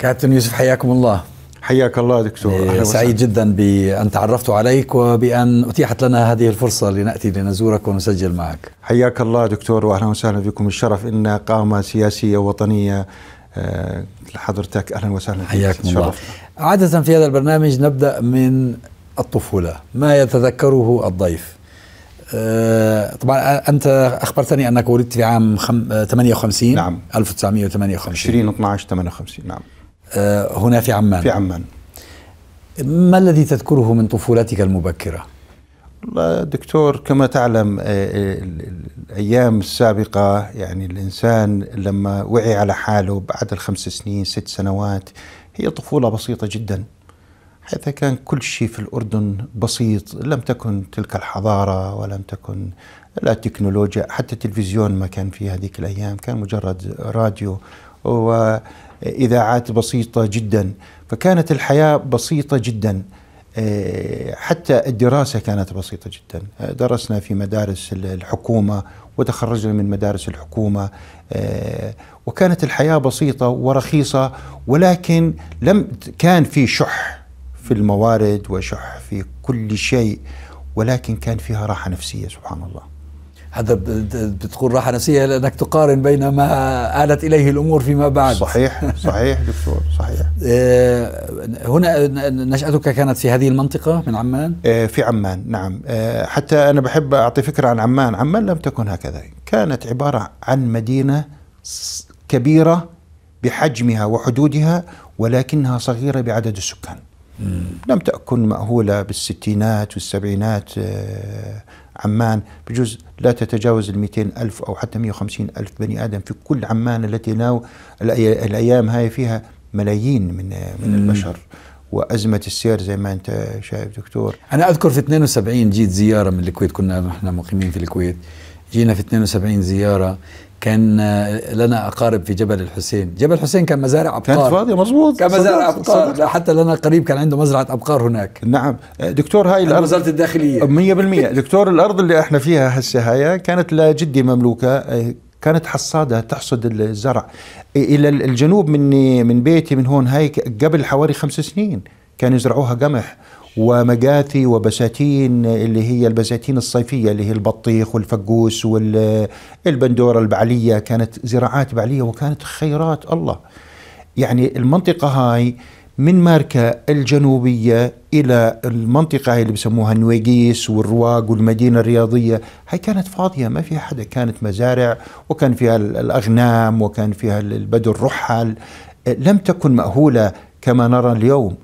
كابتن يوسف حياكم الله حياك الله دكتور إيه، سعيد جدا بأن تعرفت عليك وبأن أتيحت لنا هذه الفرصة لنأتي لنزورك ونسجل معك حياك الله دكتور وأهلا وسهلا بكم الشرف إن قامة سياسية وطنية آه، لحضرتك أهلا وسهلا حياكم الله عادة في هذا البرنامج نبدأ من الطفولة ما يتذكره الضيف آه، طبعا آه، انت اخبرتني انك ولدت في عام 58 نعم 1958 20 12 58 نعم آه، هنا في عمان في عمان ما الذي تذكره من طفولتك المبكرة؟ دكتور كما تعلم آه، آه، الأيام السابقة يعني الإنسان لما وعي على حاله بعد الخمس سنين ست سنوات هي طفولة بسيطة جدا حيث كان كل شيء في الأردن بسيط لم تكن تلك الحضارة ولم تكن لا تكنولوجيا حتى التلفزيون ما كان في هذيك الأيام كان مجرد راديو و اذاعات بسيطه جدا فكانت الحياه بسيطه جدا آه، حتى الدراسه كانت بسيطه جدا آه، درسنا في مدارس الحكومه وتخرجنا من مدارس الحكومه آه، وكانت الحياه بسيطه ورخيصه ولكن لم كان في شح في الموارد وشح في كل شيء ولكن كان فيها راحه نفسيه سبحان الله هذا بتقول راحة نفسية لأنك تقارن بين ما آلت إليه الأمور فيما بعد صحيح صحيح دكتور صحيح آه، هنا نشأتك كانت في هذه المنطقة من عمان؟ آه، في عمان نعم آه، حتى أنا بحب أعطي فكرة عن عمان عمان لم تكن هكذا كانت عبارة عن مدينة كبيرة بحجمها وحدودها ولكنها صغيرة بعدد السكان لم تكن مأهولة بالستينات والسبعينات عمان بجزء لا تتجاوز ال ألف أو حتى 150 ألف بني آدم في كل عمان التي ناو الأيام هاي فيها ملايين من من البشر وأزمة السير زي ما أنت شايف دكتور أنا أذكر في 72 جيت زيارة من الكويت كنا نحن مقيمين في الكويت جينا في 72 زيارة كان آه، لنا اقارب في جبل الحسين جبل الحسين كان مزارع ابقار كانت فاضيه مزبوط كان مزارع ابقار صدق. حتى لنا قريب كان عنده مزرعه ابقار هناك نعم آه، دكتور هاي الارض وزاره الداخليه 100% دكتور الارض اللي احنا فيها هسه هاي كانت لجدي مملوكه آه، كانت حصاده تحصد الزرع الى الجنوب مني من بيتي من هون هاي قبل حوالي خمس سنين كانوا يزرعوها قمح ومقاثي وبساتين اللي هي البساتين الصيفية اللي هي البطيخ والفقوس والبندورة البعلية كانت زراعات بعلية وكانت خيرات الله يعني المنطقة هاي من ماركة الجنوبية إلى المنطقة هاي اللي بسموها النويقيس والرواق والمدينة الرياضية هاي كانت فاضية ما فيها حدا كانت مزارع وكان فيها الأغنام وكان فيها البدو الرحل لم تكن مأهولة كما نرى اليوم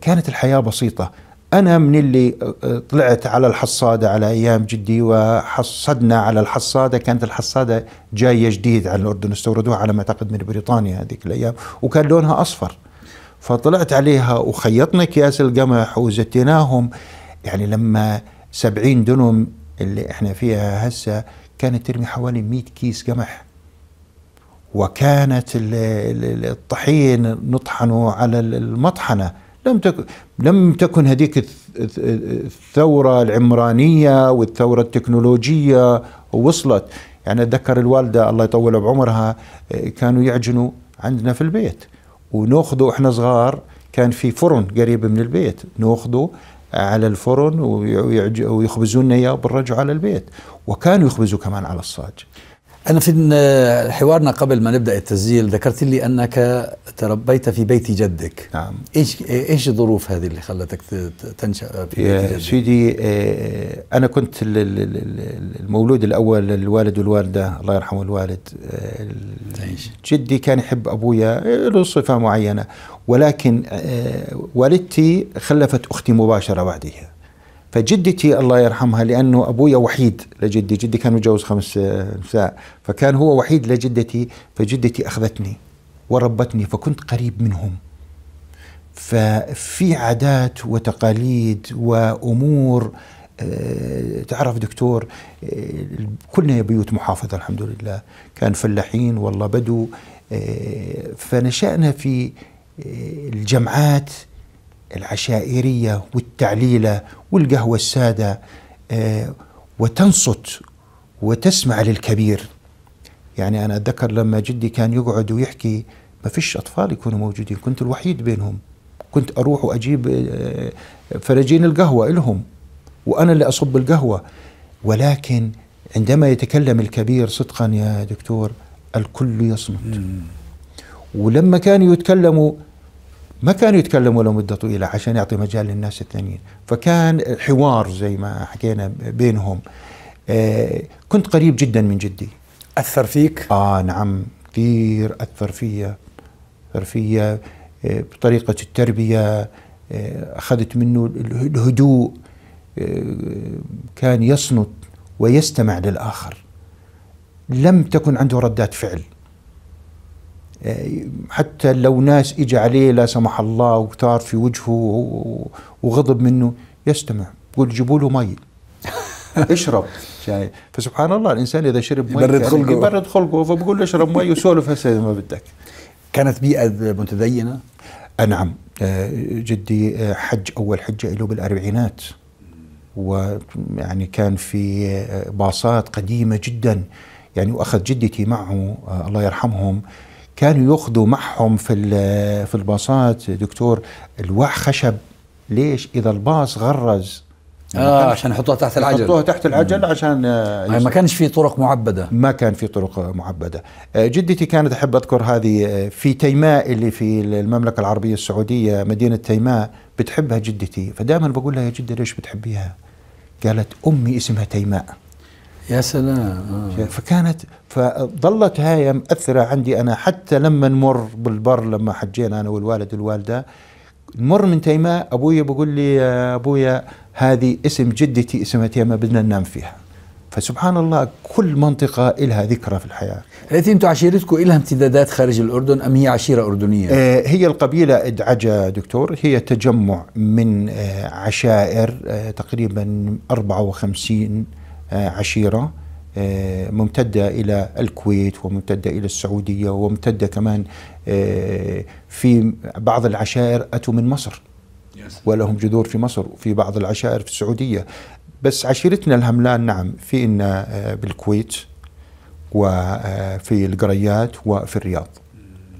كانت الحياه بسيطه انا من اللي آه، آه، طلعت على الحصاده على ايام جدي وحصدنا على الحصاده كانت الحصاده جايه جديد على الاردن استوردوها على ما اعتقد من بريطانيا هذيك الايام وكان لونها اصفر فطلعت عليها وخيطنا اكياس القمح وزتيناهم يعني لما 70 دنم اللي احنا فيها هسه كانت ترمي حوالي 100 كيس قمح وكانت الطحين نطحنه على المطحنه لم تكن لم تكن هذيك الثوره العمرانيه والثوره التكنولوجيه وصلت يعني اتذكر الوالده الله يطول بعمرها كانوا يعجنوا عندنا في البيت وناخذه احنا صغار كان في فرن قريب من البيت ناخذه على الفرن ويخبزوا لنا اياه على البيت وكانوا يخبزوا كمان على الصاج أنا في حوارنا قبل ما نبدأ التسجيل ذكرت لي أنك تربيت في بيت جدك نعم إيش إيش الظروف هذه اللي خلتك تنشأ في بيت جدك؟ سيدي آه، أنا كنت المولود الأول للوالد والوالدة الله يرحمه الوالد آه، جدي كان يحب أبويا له صفة معينة ولكن آه، والدتي خلفت أختي مباشرة بعدها فجدتي الله يرحمها لانه ابويا وحيد لجدي جدي كان متجوز خمس نساء فكان هو وحيد لجدتي فجدتي اخذتني وربتني فكنت قريب منهم ففي عادات وتقاليد وامور آه، تعرف دكتور آه، كلنا بيوت محافظه الحمد لله كان فلاحين والله بدو آه، فنشأنا في الجمعات العشائرية والتعليلة والقهوة السادة آه، وتنصت وتسمع للكبير يعني أنا أتذكر لما جدي كان يقعد ويحكي ما فيش أطفال يكونوا موجودين كنت الوحيد بينهم كنت أروح وأجيب آه، فرجين القهوة إلهم وأنا اللي أصب القهوة ولكن عندما يتكلم الكبير صدقا يا دكتور الكل يصمت ولما كانوا يتكلموا ما كانوا يتكلموا لمدة طويلة عشان يعطي مجال للناس الثانيين فكان الحوار زي ما حكينا بينهم آه كنت قريب جدا من جدي أثر فيك؟ آه نعم كثير أثر فيا أثر فيا آه، بطريقة التربية آه، أخذت منه الهدوء آه، كان يصمت ويستمع للآخر لم تكن عنده ردات فعل آه، حتى لو ناس اجى عليه لا سمح الله وثار في وجهه وغضب منه يستمع يقول جيبوا له مي اشرب شاي يعني فسبحان الله الانسان اذا شرب مي يبرد يعني خلقه يبرد خلقه فبقول له اشرب مي وسولف هسه ما بدك كانت بيئه متدينه؟ آه، نعم آه، جدي حج اول حجه له بالاربعينات ويعني كان في باصات قديمه جدا يعني واخذ جدتي معه الله يرحمهم كانوا ياخذوا معهم في في الباصات دكتور الواح خشب ليش اذا الباص غرز اه عشان يحطوها تحت العجل يحطوها تحت العجل عشان آه، ما كانش في طرق معبده ما كان في طرق معبده آه، جدتي كانت احب اذكر هذه آه، في تيماء اللي في المملكه العربيه السعوديه مدينه تيماء بتحبها جدتي فدائما بقول لها يا جده ليش بتحبيها قالت امي اسمها تيماء يا سلام آه. فكانت فظلت هاي مأثرة عندي أنا حتى لما نمر بالبر لما حجينا أنا والوالد والوالدة نمر من تيماء أبويا بقول لي يا أبويا هذه اسم جدتي اسمها تيماء بدنا ننام فيها فسبحان الله كل منطقة لها ذكرى في الحياة التي أنتم عشيرتكم لها امتدادات خارج الأردن أم هي عشيرة أردنية؟ آه، هي القبيلة إدعجة دكتور هي تجمع من آه، عشائر آه، تقريبا 54 آه، عشيره آه، ممتده الى الكويت وممتده الى السعوديه وممتده كمان آه، في بعض العشائر اتوا من مصر ولهم جذور في مصر وفي بعض العشائر في السعوديه بس عشيرتنا الهملان نعم في إن بالكويت وفي القريات وفي الرياض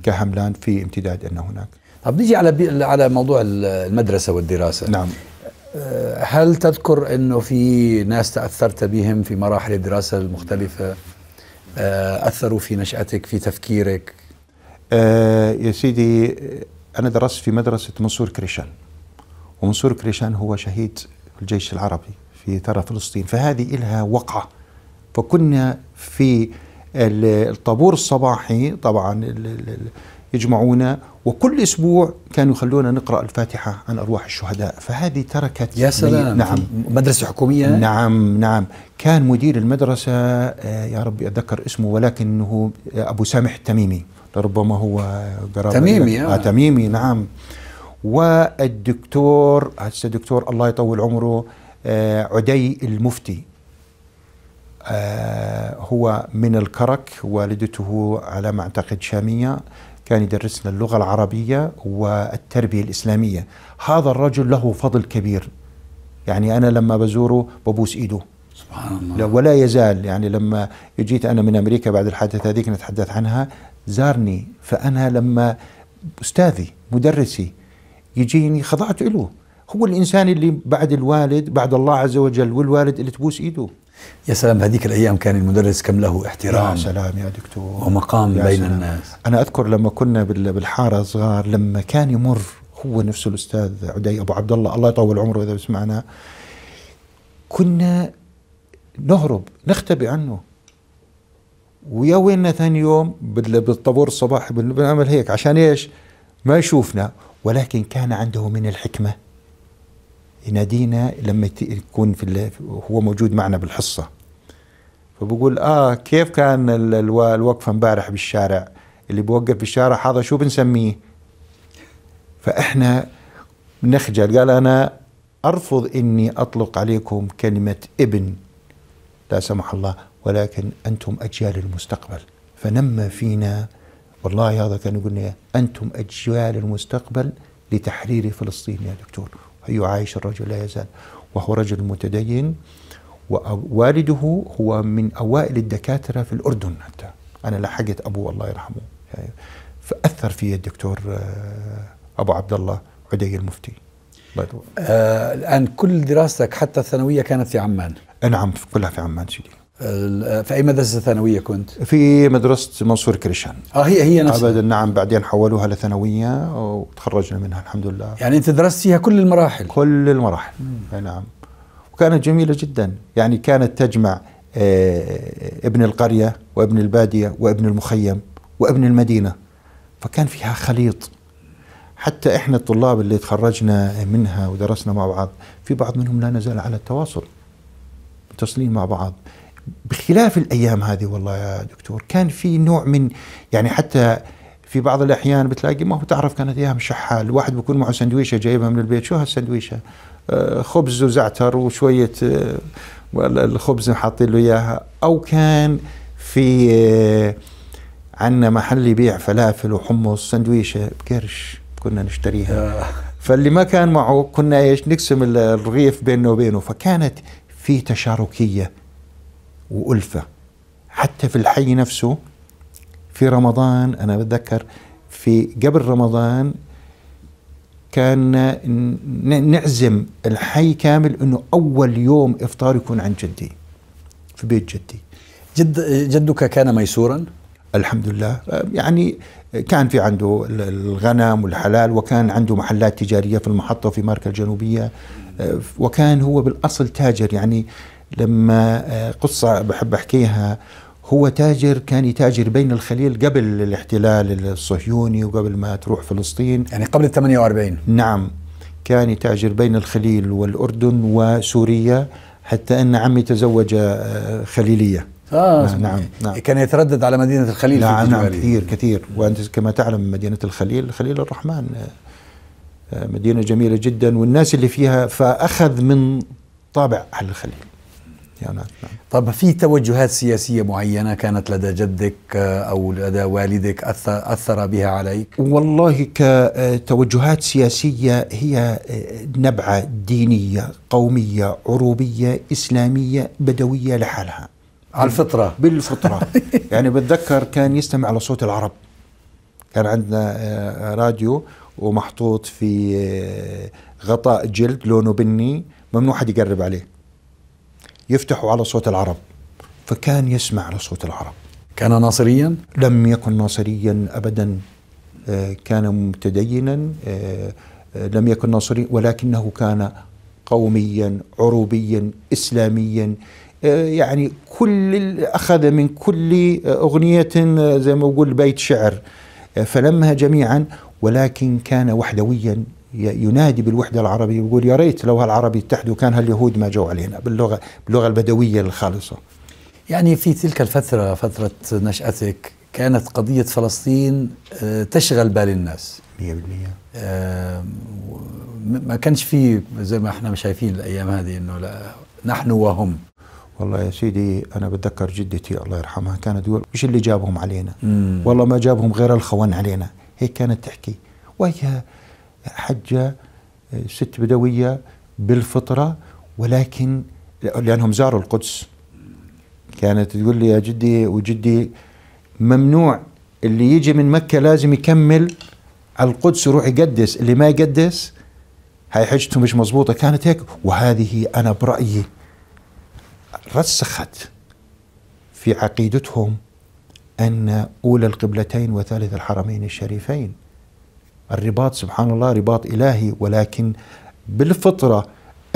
كهملان في امتداد أن هناك طب نيجي على على موضوع المدرسه والدراسه نعم هل تذكر انه في ناس تاثرت بهم في مراحل الدراسه المختلفه آه، اثروا في نشاتك في تفكيرك أه يا سيدي انا درست في مدرسه منصور كريشان ومنصور كريشان هو شهيد في الجيش العربي في ترى فلسطين فهذه لها وقعة فكنا في الطابور الصباحي طبعا يجمعونا وكل اسبوع كانوا يخلونا نقرا الفاتحه عن ارواح الشهداء فهذه تركت يا سلام نعم مدرسه حكوميه نعم نعم كان مدير المدرسه آه، يا ربي اتذكر اسمه ولكنه آه، ابو سامح التميمي لربما هو قرابه تميمي آه. آه تميمي نعم والدكتور هسه دكتور الله يطول عمره آه عدي المفتي آه هو من الكرك والدته على ما اعتقد شاميه كان يدرسنا اللغة العربية والتربية الإسلامية هذا الرجل له فضل كبير يعني أنا لما بزوره ببوس إيده سبحان الله ولا يزال يعني لما جيت أنا من أمريكا بعد الحادثة هذيك نتحدث عنها زارني فأنا لما أستاذي مدرسي يجيني خضعت له هو الإنسان اللي بعد الوالد بعد الله عز وجل والوالد اللي تبوس إيده يا سلام هذيك الايام كان المدرس كم له احترام يا سلام يا دكتور ومقام يا بين سلام. الناس انا اذكر لما كنا بالحاره صغار لما كان يمر هو نفسه الاستاذ عدي ابو عبد الله الله يطول عمره اذا سمعنا كنا نهرب نختبئ عنه ويا ويلنا ثاني يوم بالطابور الصباحي بنعمل هيك عشان ايش؟ ما يشوفنا ولكن كان عنده من الحكمه ينادينا لما يكون في هو موجود معنا بالحصه فبقول اه كيف كان الوقفه امبارح بالشارع اللي بوقف بالشارع هذا شو بنسميه فاحنا نخجل قال انا ارفض اني اطلق عليكم كلمه ابن لا سمح الله ولكن انتم اجيال المستقبل فنما فينا والله هذا كان يقول انتم اجيال المستقبل لتحرير فلسطين يا دكتور يعايش الرجل لا يزال وهو رجل متدين ووالده هو من أوائل الدكاترة في الأردن حتى أنا لحقت أبوه الله يرحمه فأثر في الدكتور آه، أبو عبد الله عدي المفتي آه الآن كل دراستك حتى الثانوية كانت في عمان نعم كلها في عمان سيدي في اي مدرسه ثانويه كنت؟ في مدرسه منصور كريشان اه هي هي نفسها ابدا نعم بعدين حولوها لثانويه وتخرجنا منها الحمد لله يعني انت درست فيها كل المراحل كل المراحل اي نعم وكانت جميله جدا يعني كانت تجمع آه، ابن القريه وابن الباديه وابن المخيم وابن المدينه فكان فيها خليط حتى احنا الطلاب اللي تخرجنا منها ودرسنا مع بعض في بعض منهم لا نزال على التواصل متصلين مع بعض بخلاف الايام هذه والله يا دكتور كان في نوع من يعني حتى في بعض الاحيان بتلاقي ما هو تعرف كانت ايام شحال الواحد بيكون معه سندويشه جايبها من البيت شو هالسندويشه آه، خبز وزعتر وشويه آه، الخبز حاطين له اياها او كان في آه، عندنا محل يبيع فلافل وحمص سندويشه بقرش كنا نشتريها فاللي ما كان معه كنا ايش نقسم الرغيف بيننا وبينه فكانت في تشاركيه وألفة حتى في الحي نفسه في رمضان أنا بتذكر في قبل رمضان كان نعزم الحي كامل انه اول يوم افطار يكون عند جدي في بيت جدي جد جدك كان ميسورا الحمد لله يعني كان في عنده الغنم والحلال وكان عنده محلات تجاريه في المحطه وفي ماركه الجنوبيه آه، وكان هو بالاصل تاجر يعني لما آه، قصة بحب أحكيها هو تاجر كان يتاجر بين الخليل قبل الاحتلال الصهيوني وقبل ما تروح فلسطين يعني قبل ال 48 نعم كان يتاجر بين الخليل والأردن وسوريا حتى أن عمي تزوج آه، خليلية آه. آه نعم, نعم, كان يتردد على مدينة الخليل نعم, في نعم, نعم، كثير كثير وأنت كما تعلم مدينة الخليل خليل الرحمن مدينة جميلة جدا والناس اللي فيها فأخذ من طابع أهل الخليل يعني نعم. طب في توجهات سياسية معينة كانت لدى جدك آه، أو لدى والدك أثر بها عليك؟ والله كتوجهات سياسية هي آه، نبعة دينية قومية عروبية إسلامية بدوية لحالها على الفطرة بالفطرة يعني بتذكر كان يستمع لصوت العرب كان عندنا آه، راديو ومحطوط في غطاء جلد لونه بني ممنوع حد يقرب عليه يفتحوا على صوت العرب فكان يسمع على صوت العرب كان ناصريا؟ لم يكن ناصريا أبدا آه، كان متدينا آه، آه، لم يكن ناصريا ولكنه كان قوميا عروبيا إسلاميا يعني كل أخذ من كل أغنية زي ما أقول بيت شعر فلمها جميعا ولكن كان وحدويا ينادي بالوحدة العربية ويقول يا ريت لو هالعرب اتحدوا كان هاليهود ما جو علينا باللغة باللغة البدوية الخالصة يعني في تلك الفترة فترة نشأتك كانت قضية فلسطين آه، تشغل بال الناس 100% آه، ما كانش في زي ما احنا شايفين الأيام هذه إنه لا نحن وهم والله يا سيدي أنا بتذكر جدتي الله يرحمها كانت تقول مش اللي جابهم علينا مم. والله ما جابهم غير الخون علينا هيك كانت تحكي وهي حجة آه، ست بدوية بالفطرة ولكن لأنهم زاروا القدس كانت تقول لي يا جدي وجدي ممنوع اللي يجي من مكة لازم يكمل على القدس يروح يقدس اللي ما يقدس هاي حجته مش مضبوطة كانت هيك وهذه أنا برأيي رسخت في عقيدتهم أن أولى القبلتين وثالث الحرمين الشريفين الرباط سبحان الله رباط إلهي ولكن بالفطرة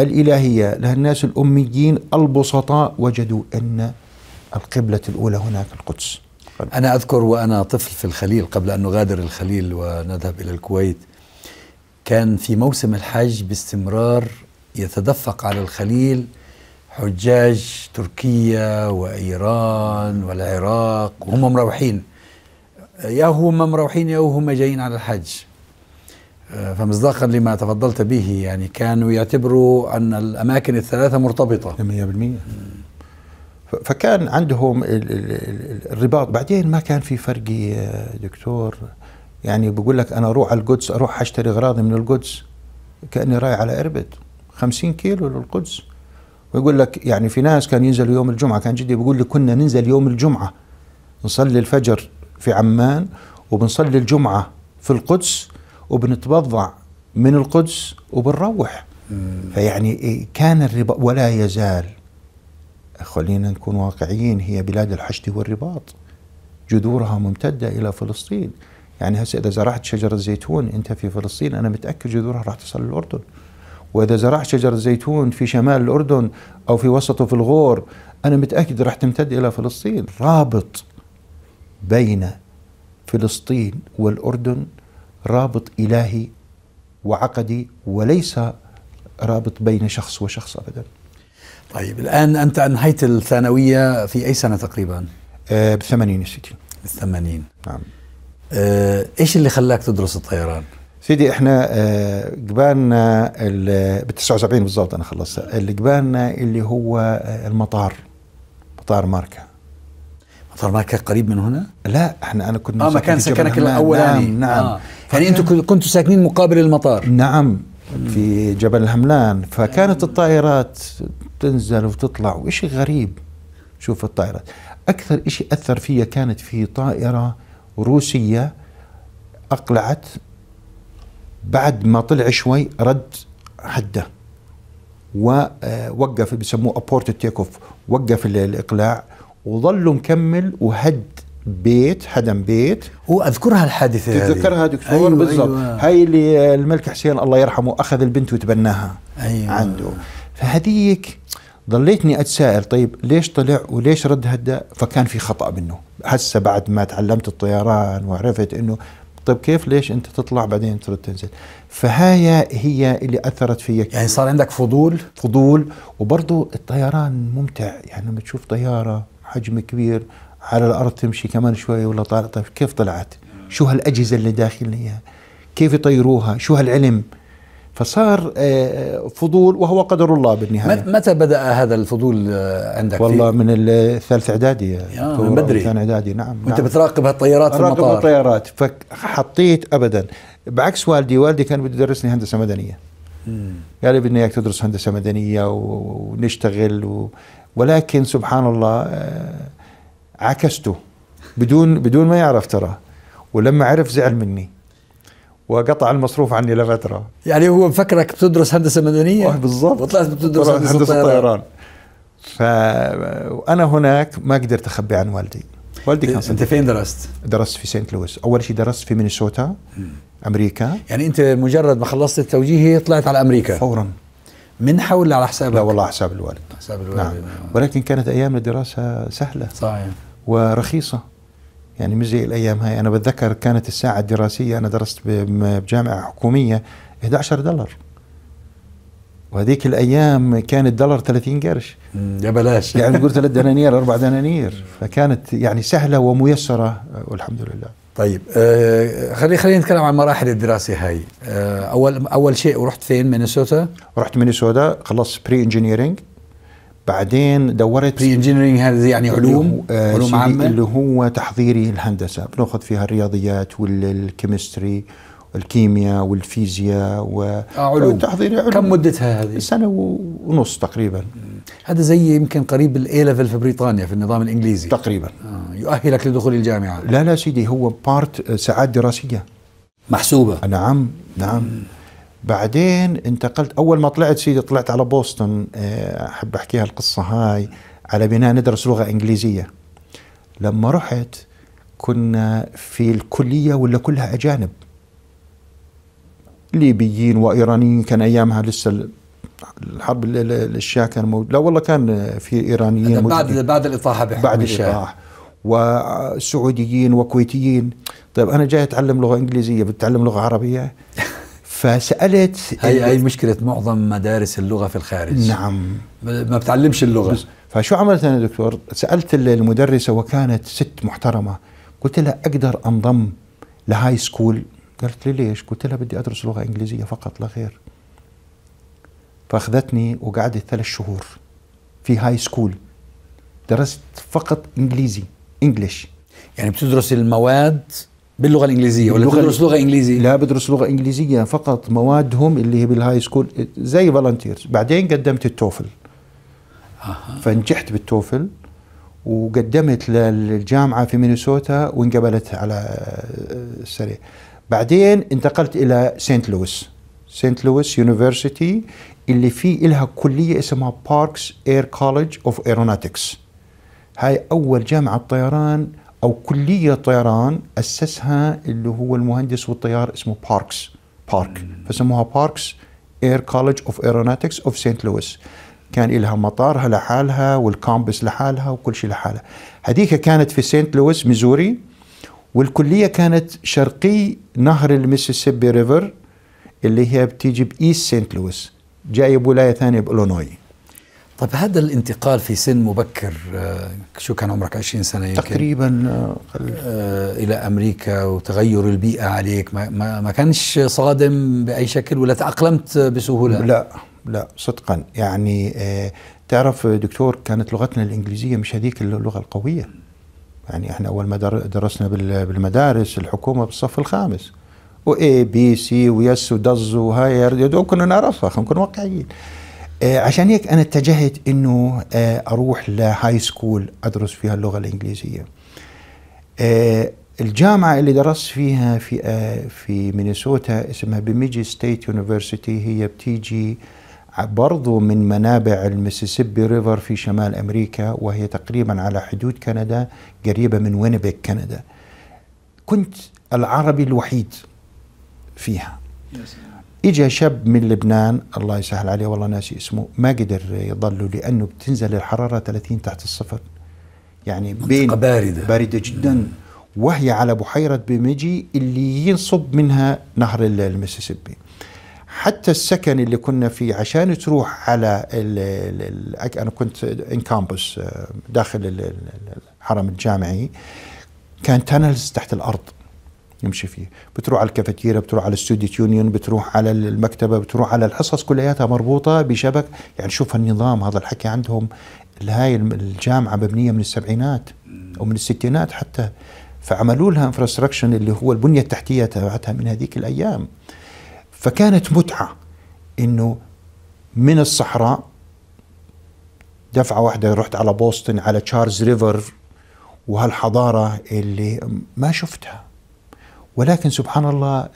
الإلهية الناس الأميين البسطاء وجدوا أن القبلة الأولى هناك القدس أنا أذكر وأنا طفل في الخليل قبل أن نغادر الخليل ونذهب إلى الكويت كان في موسم الحج باستمرار يتدفق على الخليل حجاج تركيا وإيران والعراق وهم مروحين يا هم مروحين يا هم جايين على الحج فمصداقا لما تفضلت به يعني كانوا يعتبروا أن الأماكن الثلاثة مرتبطة 100% فكان عندهم الرباط بعدين ما كان في فرق دكتور يعني بقول لك أنا أروح على القدس أروح أشتري أغراضي من القدس كأني رايح على إربد 50 كيلو للقدس ويقول لك يعني في ناس كان ينزل يوم الجمعة كان جدي بيقول لي كنا ننزل يوم الجمعة نصلي الفجر في عمان وبنصلي الجمعة في القدس وبنتبضع من القدس وبنروح فيعني كان الرباط ولا يزال خلينا نكون واقعيين هي بلاد الحشد والرباط جذورها ممتدة إلى فلسطين يعني هسه إذا زرعت شجرة زيتون أنت في فلسطين أنا متأكد جذورها راح تصل للأردن وإذا زرعت شجرة زيتون في شمال الأردن أو في وسطه في الغور أنا متأكد راح تمتد إلى فلسطين رابط بين فلسطين والأردن رابط إلهي وعقدي وليس رابط بين شخص وشخص أبدا طيب الآن أنت أنهيت الثانوية في أي سنة تقريبا؟ آه بالثمانين يا سيدي بالثمانين نعم آه إيش اللي خلاك تدرس الطيران؟ سيدي احنا آه جبالنا بال 79 بالضبط انا خلصت اللي قبالنا اللي هو آه، المطار مطار ماركا مطار ماركا قريب من هنا؟ لا احنا انا كنت اه مكان سكنك الاولاني نعم, نعم. آه. يعني انتم كنتوا ساكنين مقابل المطار نعم في جبل الهملان فكانت الطائرات تنزل وتطلع وإشي غريب شوف الطائرات أكثر إشي أثر فيا كانت في طائرة روسية أقلعت بعد ما طلع شوي رد حده ووقف آه، بسموه ابورت تيك اوف وقف الاقلاع وظلوا مكمل وهد بيت هدم بيت واذكرها الحادثه تتذكرها دكتور أيوة بالضبط أيوة. هاي اللي الملك حسين الله يرحمه اخذ البنت وتبناها أيوة. عنده فهذيك ضليتني اتساءل طيب ليش طلع وليش رد هدا فكان في خطا منه هسه بعد ما تعلمت الطيران وعرفت انه طيب كيف ليش انت تطلع بعدين ترد تنزل فهاي هي اللي اثرت فيك يعني صار عندك فضول فضول وبرضه الطيران ممتع يعني لما تشوف طياره حجم كبير على الارض تمشي كمان شوي ولا طالع طيب كيف طلعت؟ شو هالاجهزه اللي داخلنا اياها؟ كيف يطيروها؟ شو هالعلم؟ فصار آه، فضول وهو قدر الله بالنهايه متى بدا هذا الفضول آه، عندك؟ والله من الثالث اعدادي من بدري ثاني اعدادي نعم وانت نعم. بتراقب هالطيارات في المطار راقب الطيارات فحطيت ابدا بعكس والدي والدي كان بده يدرسني هندسه مدنيه قال لي بدنا اياك تدرس هندسه مدنيه ونشتغل و... ولكن سبحان الله آه، عكسته بدون بدون ما يعرف ترى ولما عرف زعل مني وقطع المصروف عني لفتره يعني هو مفكرك بتدرس هندسه مدنيه أه، بالضبط وطلعت بتدرس هندسه, هندسة طيران فانا هناك ما قدرت اخبي عن والدي والدي كان انت فين درست؟ درست في سانت لويس، اول شيء درست في مينيسوتا امريكا يعني انت مجرد ما خلصت التوجيهي طلعت على امريكا فورا منحه ولا على حسابك؟ لا والله على حساب الوالد حساب الوالد نعم. ولكن كانت ايام الدراسه سهله صحيح ورخيصة يعني مش زي الأيام هاي أنا بتذكر كانت الساعة الدراسية أنا درست بجامعة حكومية 11 دولار وهذيك الايام كان الدولار 30 قرش يا بلاش يعني نقول ثلاث دنانير أربع دنانير فكانت يعني سهله وميسره والحمد لله طيب آه خلينا خلينا نتكلم عن مراحل الدراسه هاي آه اول اول شيء ورحت فين مينيسوتا رحت مينيسوتا خلصت بري انجينيرينج بعدين دورت بري انجينيرنج هذه يعني علوم آه، علوم عامه اللي هو تحضيري الهندسه بناخذ فيها الرياضيات والكيمستري الكيمياء والفيزياء و آه، علوم تحضيري علوم كم مدتها هذه؟ سنه ونص تقريبا هذا زي يمكن قريب الاي ليفل في بريطانيا في النظام الانجليزي تقريبا آه يؤهلك لدخول الجامعه لا لا سيدي هو بارت آه، ساعات دراسيه محسوبه نعم نعم مم. بعدين انتقلت اول ما طلعت سيدي طلعت على بوسطن آه، احب احكيها القصه هاي على بناء ندرس لغه انجليزيه لما رحت كنا في الكليه ولا كلها اجانب ليبيين وايرانيين كان ايامها لسه الحرب الشيعة كان موجود لا والله كان في ايرانيين بعد بعد الاطاحه بحكم بعد الاطاحه وسعوديين وكويتيين طيب انا جاي اتعلم لغه انجليزيه بتعلم لغه عربيه فسالت هي هي مشكله معظم مدارس اللغه في الخارج نعم ما بتعلمش اللغه بس فشو عملت انا دكتور سالت المدرسه وكانت ست محترمه قلت لها اقدر انضم لهاي سكول قالت لي ليش قلت لها بدي ادرس لغه انجليزيه فقط لا غير فاخذتني وقعدت ثلاث شهور في هاي سكول درست فقط انجليزي انجلش يعني بتدرس المواد باللغه الانجليزيه ولا تدرس لغه انجليزيه لا بدرس لغه انجليزيه فقط موادهم اللي هي بالهاي سكول زي فالنتيرز بعدين قدمت التوفل آه. فنجحت بالتوفل وقدمت للجامعه في مينيسوتا وانقبلت على السريع آه، بعدين انتقلت الى سانت لويس سانت لويس يونيفرسيتي اللي في إلها كليه اسمها باركس اير كولج اوف ايروناتكس هاي اول جامعه طيران او كليه طيران اسسها اللي هو المهندس والطيار اسمه باركس بارك فسموها باركس اير كولج اوف ايروناتكس اوف سانت لويس كان لها مطارها لحالها والكامبس لحالها وكل شيء لحالها هذيك كانت في سانت لويس ميزوري والكليه كانت شرقي نهر المسيسيبي ريفر اللي هي بتيجي بايست سانت لويس جايه بولايه ثانيه بالونوي طيب هذا الانتقال في سن مبكر آه، شو كان عمرك 20 سنه يمكن تقريبا آه، آه، الى امريكا وتغير البيئه عليك ما, ما, ما كانش صادم باي شكل ولا تاقلمت بسهوله لا لا صدقا يعني تعرف دكتور كانت لغتنا الانجليزيه مش هذيك اللغه القويه يعني احنا اول ما درسنا بالمدارس الحكومه بالصف الخامس واي بي سي ويس ودز وهاي كنا نعرفها كنا واقعيين آه، عشان هيك انا اتجهت انه آه، اروح لهاي سكول ادرس فيها اللغه الانجليزيه آه، الجامعه اللي درست فيها في في مينيسوتا اسمها بيميجي ستيت يونيفرسيتي هي بتيجي برضو من منابع المسيسيبي ريفر في شمال امريكا وهي تقريبا على حدود كندا قريبه من وينبيك كندا كنت العربي الوحيد فيها اجى شاب من لبنان الله يسهل عليه والله ناسي اسمه ما قدر يضله لانه بتنزل الحراره 30 تحت الصفر يعني بين بارده بارده جدا وهي على بحيره بمجي اللي ينصب منها نهر المسيسيبي حتى السكن اللي كنا فيه عشان تروح على الـ الـ الـ انا كنت ان آه، كامبوس داخل الحرم الجامعي كان تانلز تحت الارض يمشي فيه بتروح على الكافيتيريا بتروح على الستوديت يونيون بتروح على المكتبه بتروح على الحصص كلياتها مربوطه بشبك يعني شوف النظام هذا الحكي عندهم هاي الجامعه مبنيه من السبعينات ومن الستينات حتى فعملوا لها انفراستراكشن اللي هو البنيه التحتيه تبعتها من هذيك الايام فكانت متعه انه من الصحراء دفعه واحده رحت على بوسطن على تشارلز ريفر وهالحضاره اللي ما شفتها ولكن سبحان الله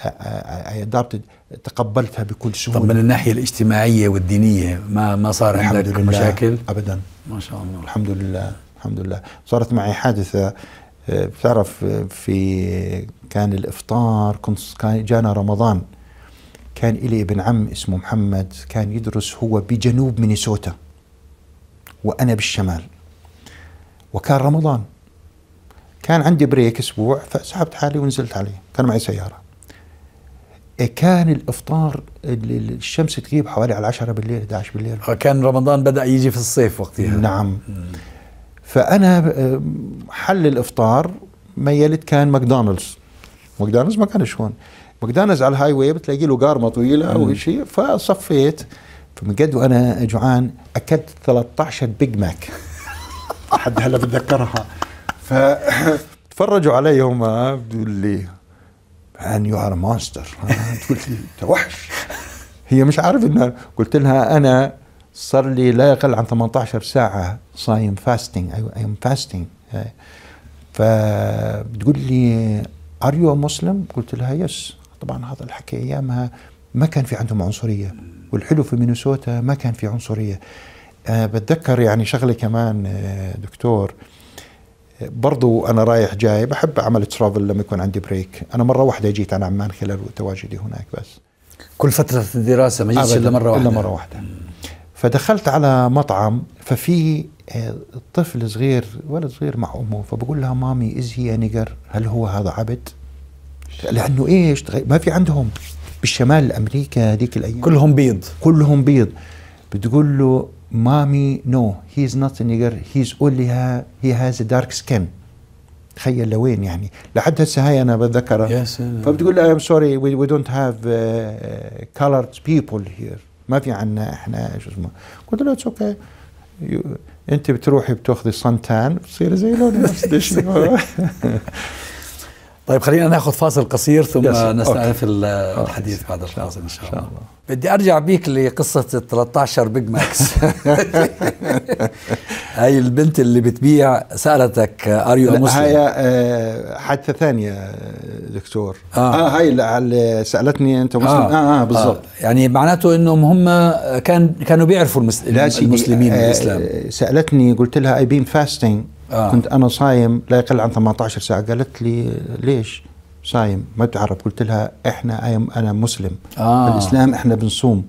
تقبلتها بكل سهوله طب من الناحيه الاجتماعيه والدينيه ما ما صار عندك مشاكل؟ ابدا ما شاء الله الحمد لله الحمد لله صارت معي حادثه بتعرف في كان الافطار كنت كان جانا رمضان كان لي ابن عم اسمه محمد كان يدرس هو بجنوب مينيسوتا وأنا بالشمال وكان رمضان كان عندي بريك اسبوع فسحبت حالي ونزلت عليه كان معي سياره كان الافطار اللي الشمس تغيب حوالي على 10 بالليل 11 بالليل آه، كان رمضان بدا يجي في الصيف وقتها نعم م. فانا آه، حل الافطار ميلت كان ماكدونالدز ماكدونالدز ما كانش هون ماكدونالدز على الهاي واي بتلاقي له قارمه طويله او شيء فصفيت فمن قد وانا جوعان اكلت 13 بيج ماك لحد هلا بتذكرها فتفرجوا علي هم بتقول لي ان يو ار مونستر تقول لي انت وحش هي مش عارف ان قلت لها انا صار لي لا يقل عن 18 ساعه صايم فاستنج اي ام فاستنج فبتقول لي ار يو مسلم؟ قلت لها يس طبعا هذا الحكي ايامها ما كان في عندهم عنصريه والحلو في مينيسوتا ما كان في عنصريه أه بتذكر يعني شغله كمان أه، دكتور برضو أنا رايح جاي بحب أعمل ترافل لما يكون عندي بريك أنا مرة واحدة جيت عن عمان خلال تواجدي هناك بس كل فترة الدراسة ما جيتش إلا مرة واحدة إلا مرة واحدة فدخلت على مطعم ففي آه، طفل صغير ولد صغير مع أمه فبقول لها مامي إز هي نيجر هل هو هذا عبد؟ لأنه إيش ما في عندهم بالشمال الأمريكا هذيك الأيام كلهم بيض كلهم بيض بتقول له مامي نو هيز نوت a هيز he's هي هاز دارك سكين تخيل لوين يعني لحد هسه هاي انا بتذكرها yes, فبتقول لها ام سوري وي دونت هاف كولرد بيبول هير ما في عندنا احنا شو اسمه قلت له اتس اوكي انت بتروحي بتاخذي صنتان بتصيري زي لون طيب خلينا ناخذ فاصل قصير ثم نستأنف الحديث بعد الفاصل ان شاء الله. الله بدي ارجع بيك لقصه ال 13 بيج ماكس هاي البنت اللي بتبيع سالتك ار يو مسلم هاي آه، حادثه ثانيه دكتور آه. اه هاي اللي سالتني انت آه. مسلم اه, آه, آه بالضبط آه. يعني معناته انهم هم كان كانوا بيعرفوا المسلمين آه، بالاسلام آه سالتني قلت لها اي بين فاستنج آه. كنت انا صايم لا يقل عن 18 ساعه قالت لي ليش صايم ما تعرف قلت لها احنا انا مسلم آه. الاسلام احنا بنصوم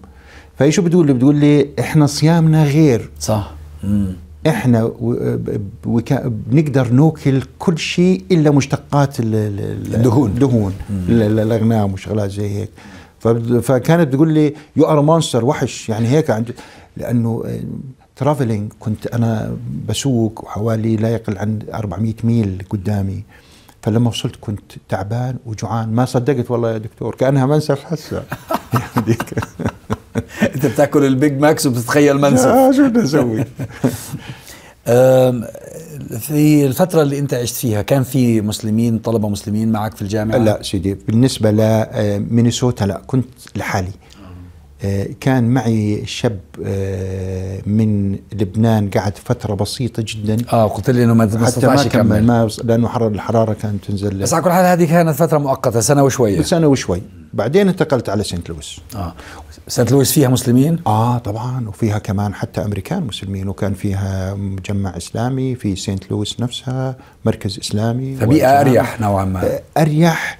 فهي شو بتقول لي بتقول لي احنا صيامنا غير صح مم. احنا بنقدر نوكل كل شيء الا مشتقات الدهون الدهون الاغنام وشغلات زي هيك فكانت تقول لي يو ار مونستر وحش يعني هيك لانه ترافلينج كنت انا بسوق وحوالي لا يقل عن 400 ميل قدامي فلما وصلت كنت تعبان وجوعان ما صدقت والله يا دكتور كانها منسف هسه يعني انت بتاكل البيج ماكس وبتتخيل منسف شو بدي اسوي في الفترة اللي أنت عشت فيها كان في مسلمين طلبة مسلمين معك في الجامعة؟ لا سيدي بالنسبة لمينيسوتا آه، لا كنت لحالي كان معي شاب آه، من لبنان قعد فتره بسيطه جدا اه قلت لي انه ما استطاعش يكمل ما لانه حرارة الحراره كانت تنزل بس على كل حال هذه كانت فتره مؤقته سنه وشويه سنه وشوي بعدين انتقلت على سنت لويس اه سنت لويس فيها مسلمين اه طبعا وفيها كمان حتى امريكان مسلمين وكان فيها مجمع اسلامي في سنت لويس نفسها مركز اسلامي فبيئه اريح نوعا ما آه، اريح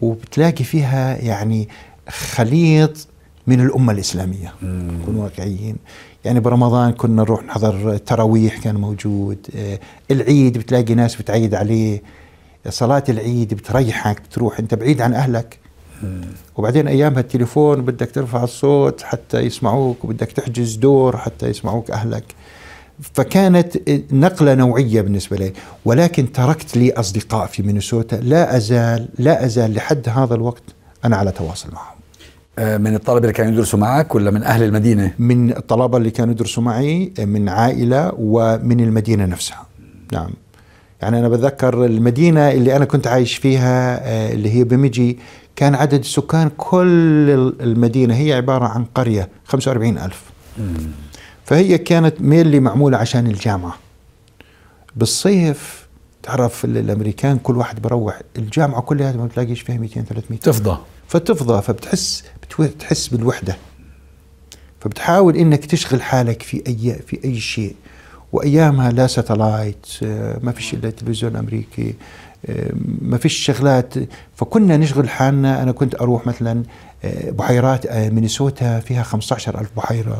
وبتلاقي فيها يعني خليط من الأمة الإسلامية نكون واقعيين يعني برمضان كنا نروح نحضر التراويح كان موجود آه، العيد بتلاقي ناس بتعيد عليه صلاة العيد بتريحك بتروح أنت بعيد عن أهلك وبعدين أيامها التليفون بدك ترفع الصوت حتى يسمعوك وبدك تحجز دور حتى يسمعوك أهلك فكانت نقلة نوعية بالنسبة لي ولكن تركت لي أصدقاء في مينيسوتا لا أزال لا أزال لحد هذا الوقت أنا على تواصل معهم آه، من الطلبه اللي كانوا يدرسوا معك ولا من اهل المدينه؟ من الطلبه اللي كانوا يدرسوا معي آه، من عائله ومن المدينه نفسها. نعم. يعني انا بتذكر المدينه اللي انا كنت عايش فيها آه، اللي هي بمجي كان عدد سكان كل المدينه هي عباره عن قريه 45 ألف. فهي كانت ميلي معموله عشان الجامعه. بالصيف تعرف الامريكان كل واحد بروح الجامعه كلها ما بتلاقيش فيها 200 300 تفضى فتفضى فبتحس تحس بالوحده فبتحاول انك تشغل حالك في اي في اي شيء وايامها لا ساتلايت آه، ما فيش الا تلفزيون امريكي آه، ما فيش شغلات فكنا نشغل حالنا انا كنت اروح مثلا آه، بحيرات مينيسوتا فيها 15000 بحيره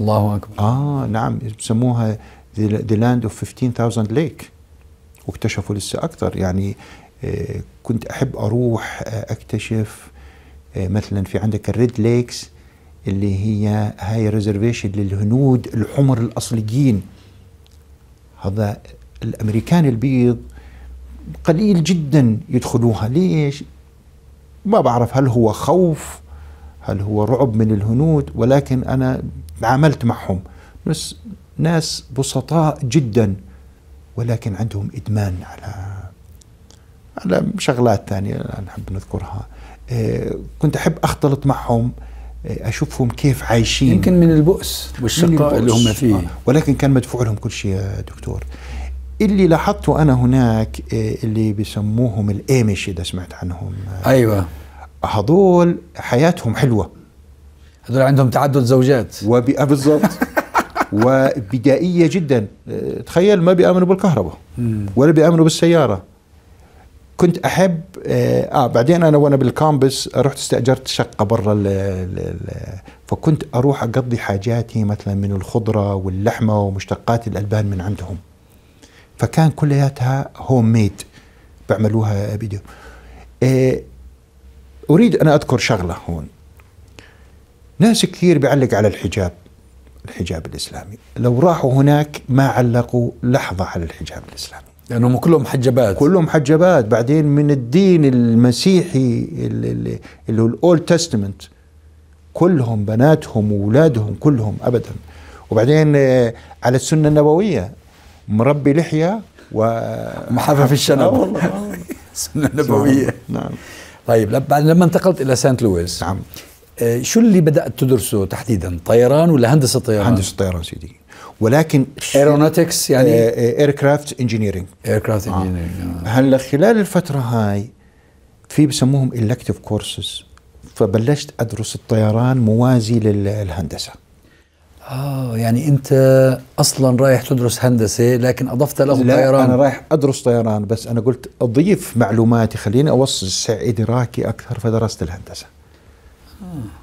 الله اكبر اه نعم بسموها ذا لاند اوف 15000 ليك واكتشفوا لسه اكثر يعني كنت احب اروح اكتشف آه، مثلا في عندك الريد ليكس اللي هي هاي ريزرفيشن للهنود الحمر الاصليين هذا الامريكان البيض قليل جدا يدخلوها ليش ما بعرف هل هو خوف هل هو رعب من الهنود ولكن انا تعاملت معهم بس ناس بسطاء جدا ولكن عندهم ادمان على على شغلات ثانيه نحب نذكرها آه، كنت أحب أختلط معهم آه، اشوفهم كيف عايشين يمكن من البؤس والشقاء اللي هم فيه آه. ولكن كان مدفوع لهم كل شيء يا دكتور اللي لاحظته انا هناك آه، اللي بيسموهم الايمش اذا سمعت عنهم ايوه هذول حياتهم حلوه هذول عندهم تعدد زوجات بالضبط وبدائيه جدا تخيل ما بيامنوا بالكهرباء ولا بيامنوا بالسياره كنت احب آه،, اه بعدين انا وانا بالكامبس رحت استاجرت شقه برا فكنت اروح اقضي حاجاتي مثلا من الخضره واللحمه ومشتقات الالبان من عندهم فكان كلياتها هوم ميد بعملوها بايديهم اه اريد ان اذكر شغله هون ناس كثير بيعلق على الحجاب الحجاب الاسلامي لو راحوا هناك ما علقوا لحظه على الحجاب الاسلامي لانهم كلهم محجبات كلهم محجبات بعدين من الدين المسيحي اللي هو الاولد تستمنت كلهم بناتهم واولادهم كلهم ابدا وبعدين آه، على السنه النبويه مربي لحيه و في الشنب آه، والله سنه نبويه نعم, نعم. طيب لما انتقلت الى سانت لويس نعم آه، شو اللي بدات تدرسه تحديدا طيران ولا هندسه طيران هندسه طيران سيدي ولكن ايرونوتكس آه، يعني ايركرافت انجينيرنج ايركرافت انجينيرنج هلا خلال الفتره هاي في بسموهم الكتيف كورسز فبلشت ادرس الطيران موازي للهندسه اه يعني انت اصلا رايح تدرس هندسه لكن اضفت له لا طيران انا رايح ادرس طيران بس انا قلت اضيف معلوماتي خليني اوصل ادراكي اكثر فدرست الهندسه آه.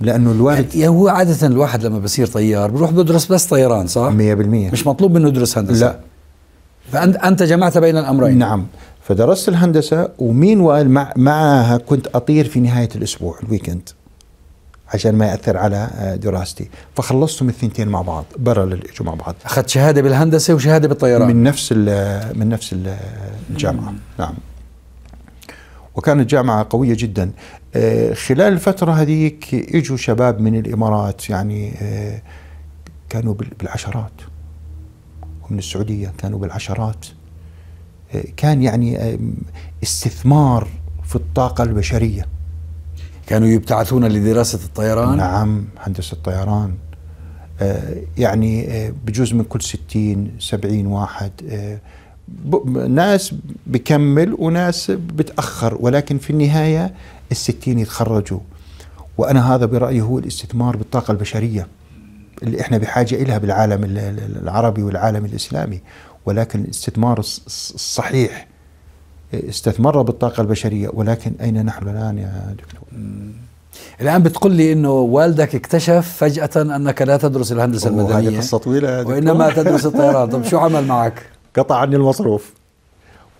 لانه الوارد يعني هو عاده الواحد لما بصير طيار بروح بدرس بس طيران صح 100% مش مطلوب منه يدرس هندسه لا فانت انت جمعت بين الامرين نعم فدرست الهندسه ومين وقال مع معها كنت اطير في نهايه الاسبوع الويكند عشان ما ياثر على آه، دراستي فخلصتهم الثنتين مع بعض برل اجوا مع بعض اخذت شهاده بالهندسه وشهاده بالطيران من نفس ال من نفس ال الجامعه نعم وكانت جامعة قوية جدا آه، خلال الفترة هذيك اجوا شباب من الإمارات يعني آه، كانوا بالعشرات ومن السعودية كانوا بالعشرات آه، كان يعني استثمار في الطاقة البشرية كانوا يبتعثون لدراسة الطيران؟ نعم هندسة الطيران يعني بجوز من كل 60 70 واحد ناس بكمل وناس بتأخر ولكن في النهاية الستين يتخرجوا وأنا هذا برأيي هو الاستثمار بالطاقة البشرية اللي احنا بحاجة إلها بالعالم العربي والعالم الإسلامي ولكن الاستثمار الصحيح استثمر بالطاقة البشرية ولكن أين نحن الآن يا دكتور؟ الآن بتقول لي أنه والدك اكتشف فجأة أنك لا تدرس الهندسة المدنية هذه قصة طويلة وإنما تدرس الطيران طب شو عمل معك؟ قطع عني المصروف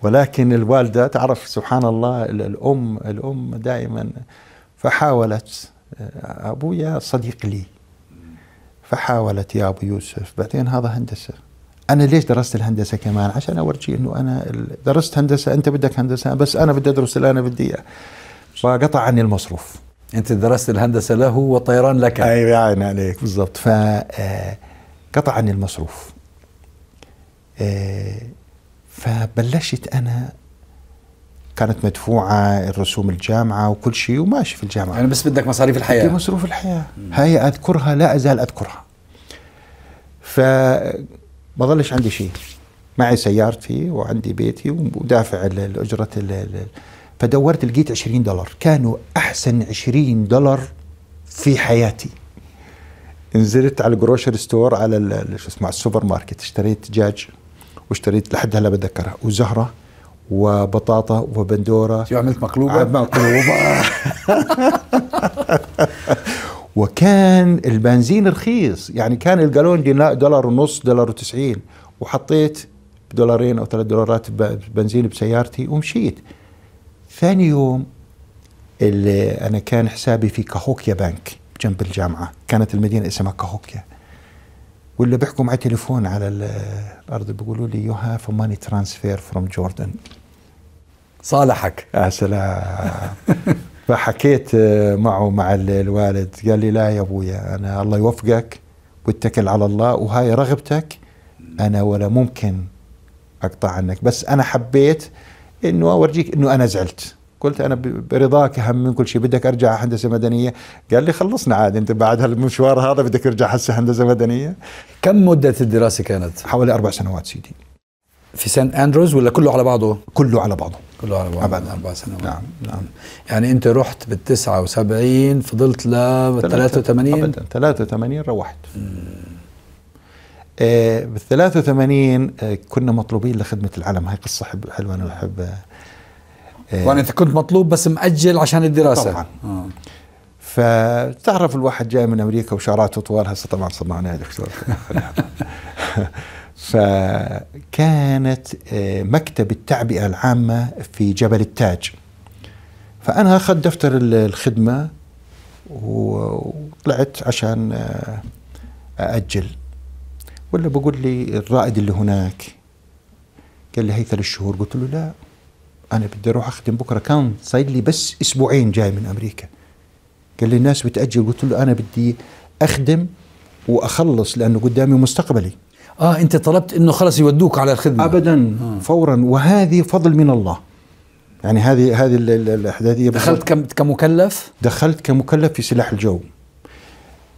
ولكن الوالدة تعرف سبحان الله الأم الأم دائما فحاولت أبويا صديق لي فحاولت يا أبو يوسف بعدين هذا هندسة أنا ليش درست الهندسة كمان عشان أورجي أنه أنا درست هندسة أنت بدك هندسة بس أنا بدي أدرس اللي أنا بدي إياه فقطع عني المصروف أنت درست الهندسة له والطيران لك أيوة يعني عليك بالضبط فقطع آه، عني المصروف فبلشت انا كانت مدفوعة الرسوم الجامعة وكل شيء وماشي في الجامعة يعني بس بدك مصاريف الحياة بدي مصروف الحياة هاي أذكرها لا أزال أذكرها ف بضلش عندي شيء معي سيارتي وعندي بيتي ودافع الأجرة فدورت لقيت 20 دولار كانوا أحسن 20 دولار في حياتي نزلت على الجروشر ستور على شو اسمه السوبر ماركت اشتريت دجاج واشتريت لحد هلا بتذكرها وزهره وبطاطا وبندوره شو عملت مقلوبه؟ مقلوبه وكان البنزين رخيص يعني كان الجالون دولار ونص دولار وتسعين وحطيت دولارين او ثلاث دولارات بنزين بسيارتي ومشيت ثاني يوم اللي انا كان حسابي في كاهوكيا بنك جنب الجامعه كانت المدينه اسمها كاهوكيا ولا بيحكوا معي تليفون على الارض بيقولوا لي يو هاف ماني ترانسفير فروم جوردن صالحك يا سلام فحكيت آه، معه مع الوالد قال لي لا يا ابويا انا الله يوفقك واتكل على الله وهاي رغبتك انا ولا ممكن اقطع عنك بس انا حبيت انه اورجيك انه انا زعلت قلت انا برضاك اهم من كل شيء بدك ارجع هندسه مدنيه قال لي خلصنا عادي انت بعد هالمشوار هذا بدك ترجع هسه هندسه مدنيه كم مده الدراسه كانت حوالي اربع سنوات سيدي في سان اندروز ولا كله على بعضه؟ كله على بعضه كله على بعضه أبدا. اربع سنوات نعم نعم يعني انت رحت بال 79 فضلت ل 83 ابدا 83 روحت آه بال 83 آه كنا مطلوبين لخدمه العلم هاي قصه حلوه انا بحبها إيه. وانا انت كنت مطلوب بس مأجل عشان الدراسه طبعا آه. فتعرف الواحد جاي من امريكا وشعراته طوال هسه طبعا صنعناها دكتور فكانت آه، مكتب التعبئه العامه في جبل التاج فانا اخذت دفتر الخدمه وطلعت عشان آه، ااجل ولا بقول لي الرائد اللي هناك قال لي هي ثلاث شهور قلت له لا انا بدي اروح اخدم بكره كان صايد لي بس اسبوعين جاي من امريكا قال لي الناس بتاجل قلت له انا بدي اخدم واخلص لانه قدامي مستقبلي اه انت طلبت انه خلص يودوك على الخدمه ابدا آه. فورا وهذه فضل من الله يعني هذه هذه الاحداثيه دخلت كمكلف دخلت كمكلف في سلاح الجو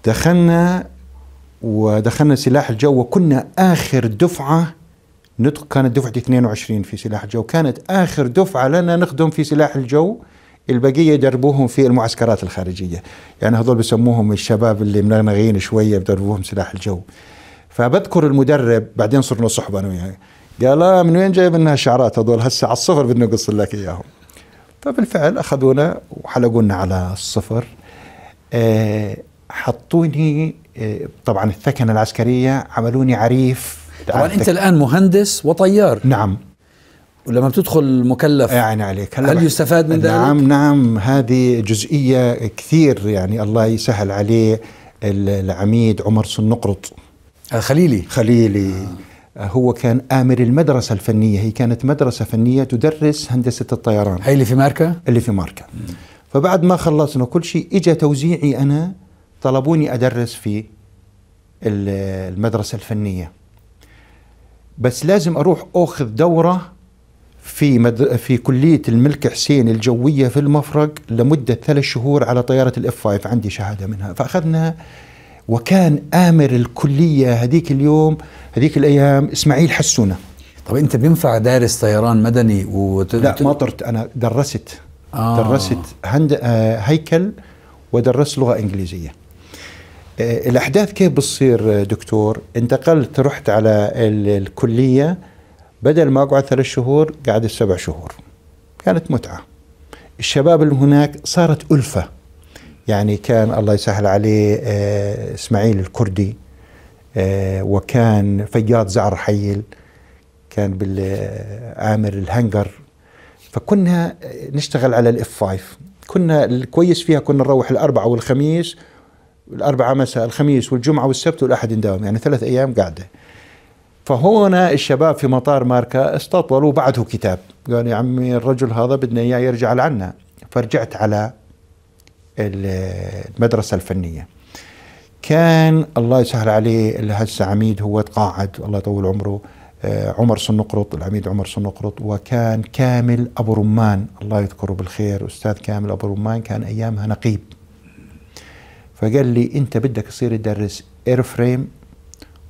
دخلنا ودخلنا سلاح الجو وكنا اخر دفعه ندخل كانت دفعتي 22 في سلاح الجو كانت آخر دفعة لنا نخدم في سلاح الجو البقية يدربوهم في المعسكرات الخارجية يعني هذول بسموهم الشباب اللي منغنغين شوية بدربوهم سلاح الجو فبذكر المدرب بعدين صرنا صحبة أنا وياه قال آه، من وين جايب لنا الشعرات هذول هسه على الصفر بدنا نقص لك إياهم فبالفعل أخذونا وحلقونا على الصفر آه، حطوني آه، طبعا الثكنة العسكرية عملوني عريف طبعا انت الان مهندس وطيار نعم ولما بتدخل مكلف يعني عليك هل, هل يستفاد من نعم، ذلك؟ نعم نعم هذه جزئية كثير يعني الله يسهل عليه العميد عمر سنقرط آه، خليلي خليلي آه. هو كان آمر المدرسة الفنية هي كانت مدرسة فنية تدرس هندسة الطيران هي اللي في ماركا؟ اللي في ماركا م. فبعد ما خلصنا كل شيء اجى توزيعي أنا طلبوني أدرس في المدرسة الفنية بس لازم اروح اخذ دوره في مد... في كليه الملك حسين الجويه في المفرق لمده ثلاث شهور على طياره الاف 5 عندي شهاده منها فاخذنا وكان امر الكليه هذيك اليوم هذيك الايام اسماعيل حسونه طب انت بينفع دارس طيران مدني وت... لا ما طرت انا درست آه. درست هند... آه، هيكل ودرست لغه انجليزيه آه، الاحداث كيف بتصير آه، دكتور؟ انتقلت رحت على الكليه بدل ما اقعد ثلاث شهور قعدت سبع شهور. كانت متعه. الشباب اللي هناك صارت الفه. يعني كان الله يسهل عليه آه، اسماعيل الكردي وكان فياض زعر حيل كان بالعامر الهنجر فكنا نشتغل على الاف 5 كنا الكويس فيها كنا نروح الاربعاء والخميس الأربعاء مساء الخميس والجمعة والسبت والأحد نداوم يعني ثلاث أيام قاعدة فهنا الشباب في مطار ماركا استطولوا بعده كتاب قال يا عمي الرجل هذا بدنا إياه يرجع لعنا فرجعت على المدرسة الفنية كان الله يسهل عليه اللي هسه عميد هو تقاعد الله يطول عمره آه، عمر سنقرط العميد عمر سنقرط وكان كامل أبو رمان الله يذكره بالخير أستاذ كامل أبو رمان كان أيامها نقيب فقال لي انت بدك تصير تدرس اير فريم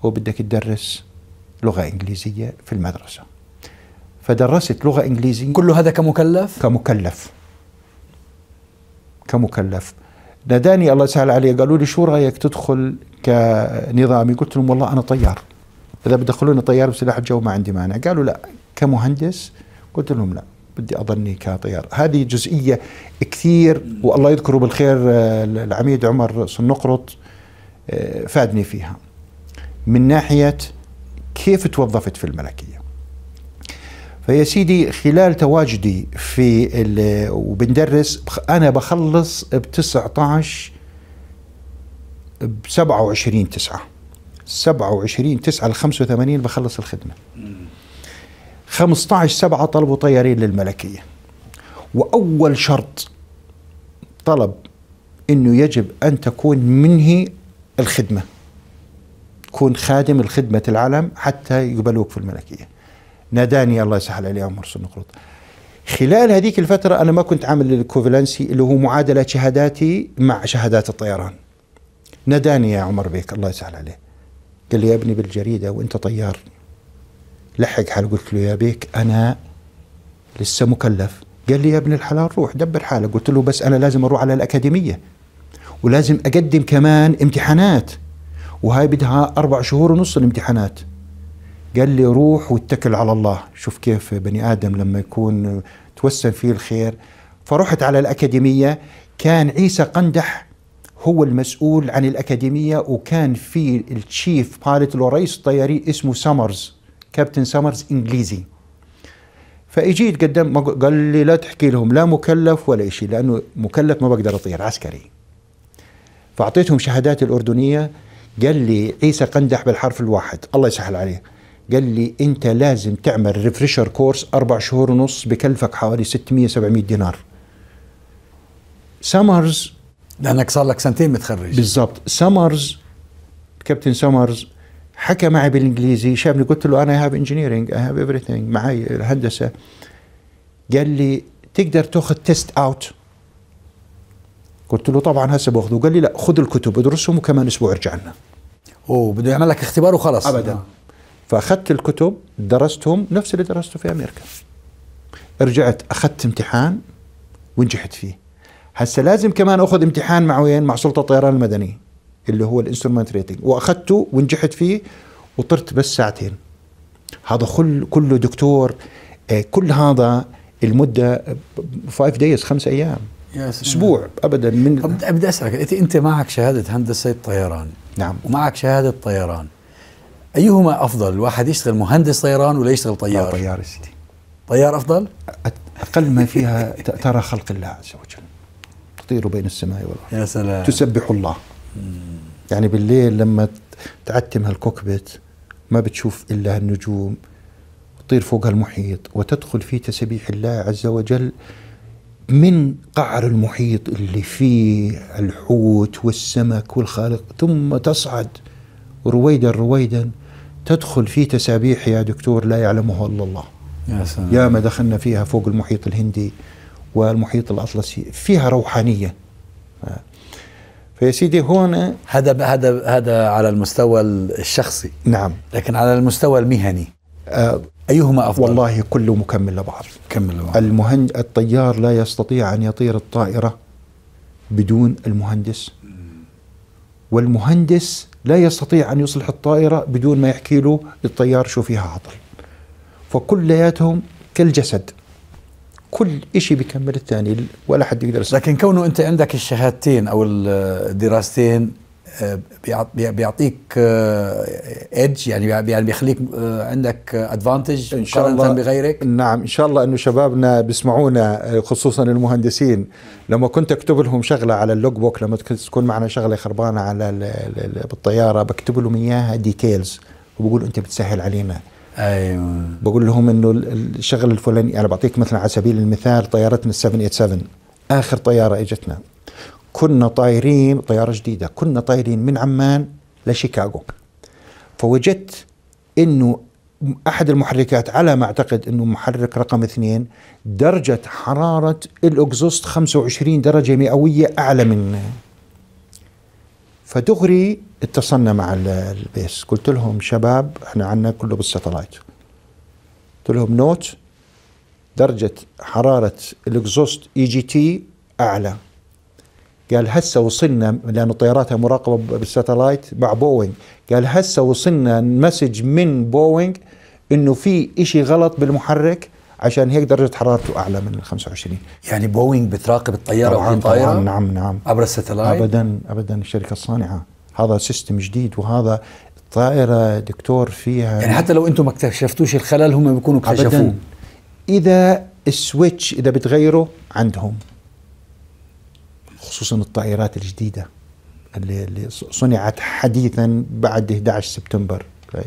وبدك تدرس لغه انجليزيه في المدرسه فدرست لغه انجليزيه كل هذا كمكلف كمكلف كمكلف ناداني الله يسهل عليه قالوا لي شو رايك تدخل كنظامي قلت لهم والله انا طيار اذا بدخلوني طيار بسلاح الجو ما عندي مانع قالوا لا كمهندس قلت لهم لا بدي اضلني كطيار هذه جزئيه كثير والله يذكره بالخير آه، العميد عمر سنقرط آه، فادني فيها من ناحيه كيف توظفت في الملكيه فيا سيدي خلال تواجدي في وبندرس انا بخلص ب 19 ب 27 9 27 9 ل 85 بخلص الخدمه 15 سبعة طلبوا طيارين للملكية وأول شرط طلب أنه يجب أن تكون منهي الخدمة تكون خادم الخدمة العلم حتى يقبلوك في الملكية ناداني الله يسهل عليه عمر سنقرط خلال هذيك الفترة أنا ما كنت عامل الكوفلنسي اللي هو معادلة شهاداتي مع شهادات الطيران ناداني يا عمر بيك الله يسهل عليه قال لي يا ابني بالجريدة وانت طيار لحق حاله قلت له يا بيك انا لسه مكلف قال لي يا ابن الحلال روح دبر حالك قلت له بس انا لازم اروح على الاكاديميه ولازم اقدم كمان امتحانات وهاي بدها اربع شهور ونص الامتحانات قال لي روح واتكل على الله شوف كيف بني ادم لما يكون توسل فيه الخير فرحت على الاكاديميه كان عيسى قندح هو المسؤول عن الاكاديميه وكان في التشيف بايلوت رئيس الطياري اسمه سامرز كابتن سامرز انجليزي فاجيت قدم قال لي لا تحكي لهم لا مكلف ولا شيء لانه مكلف ما بقدر اطير عسكري فاعطيتهم شهادات الاردنيه قال لي عيسى قندح بالحرف الواحد الله يسهل عليه قال لي انت لازم تعمل ريفريشر كورس اربع شهور ونص بكلفك حوالي 600 700 دينار سامرز لانك صار لك سنتين متخرج بالضبط سامرز كابتن سامرز حكى معي بالانجليزي شافني قلت له انا هاف انجينيرنج اي هاف ايفريثينج معي الهندسه قال لي تقدر تاخذ تيست اوت قلت له طبعا هسه باخذه قال لي لا خذ الكتب ادرسهم وكمان اسبوع ارجع لنا اوه بده يعمل لك اختبار وخلص ابدا آه. فاخذت الكتب درستهم نفس اللي درسته في امريكا رجعت اخذت امتحان ونجحت فيه هسه لازم كمان اخذ امتحان مع وين مع سلطه الطيران المدني اللي هو الانسترومنت ريتنج واخذته ونجحت فيه وطرت بس ساعتين هذا كل كله دكتور آه، كل هذا المده 5 دايز خمس ايام يا اسبوع ابدا من بدي اسالك انت معك شهاده هندسه طيران نعم ومعك شهاده طيران ايهما افضل الواحد يشتغل مهندس طيران ولا يشتغل طيار؟ طيار يا سيدي طيار افضل؟ اقل ما فيها ترى خلق الله عز وجل تطير بين السماء والارض يا سلام تسبح الله مم. يعني بالليل لما تعتم هالكوكبت ما بتشوف إلا هالنجوم تطير فوق هالمحيط وتدخل في تسبيح الله عز وجل من قعر المحيط اللي فيه الحوت والسمك والخالق ثم تصعد رويدا رويدا تدخل في تسابيح يا دكتور لا يعلمها الا الله يا سلام يا ما دخلنا فيها فوق المحيط الهندي والمحيط الاطلسي فيها روحانيه فيا سيدي هون هذا هذا هذا على المستوى الشخصي نعم لكن على المستوى المهني أه ايهما افضل؟ والله كله مكمل لبعض مكمل لبعض المهن الطيار لا يستطيع ان يطير الطائره بدون المهندس والمهندس لا يستطيع ان يصلح الطائره بدون ما يحكي له الطيار شو فيها عطل فكلياتهم كالجسد كل شيء بيكمل الثاني ولا حد يقدر يسمع. لكن كونه انت عندك الشهادتين او الدراستين آه، بيعطيك ايدج آه، يعني يعني بيخليك آه، عندك ادفانتج ان شاء الله بغيرك نعم ان شاء الله انه شبابنا بيسمعونا خصوصا المهندسين لما كنت اكتب لهم شغله على اللوج بوك لما كنت تكون معنا شغله خربانه على بالطياره بكتب لهم اياها ديتيلز وبقول انت بتسهل علينا ايوه بقول لهم انه الشغل الفلاني انا يعني بعطيك مثلا على سبيل المثال طيارتنا 787 اخر طياره اجتنا كنا طايرين طياره جديده كنا طايرين من عمان لشيكاغو فوجدت انه احد المحركات على ما اعتقد انه محرك رقم اثنين درجه حراره الاكزوست 25 درجه مئويه اعلى من فدغري اتصلنا مع البيس قلت لهم شباب احنا عندنا كله بالستلايت قلت لهم نوت درجة حرارة الاكزوست اي جي تي اعلى قال هسه وصلنا لانه طياراتها مراقبه بالستلايت مع بوينج قال هسه وصلنا مسج من بوينج انه في إشي غلط بالمحرك عشان هيك درجه حرارته اعلى من ال 25 يعني بوينج بتراقب الطياره طبعا وهي طايره نعم نعم عبر الستلايت ابدا ابدا الشركه الصانعه هذا سيستم جديد وهذا الطائره دكتور فيها يعني حتى لو انتم ما اكتشفتوش الخلل هم بيكونوا اكتشفوه اذا السويتش اذا بتغيره عندهم خصوصا الطائرات الجديده اللي, اللي صنعت حديثا بعد 11 سبتمبر طيب.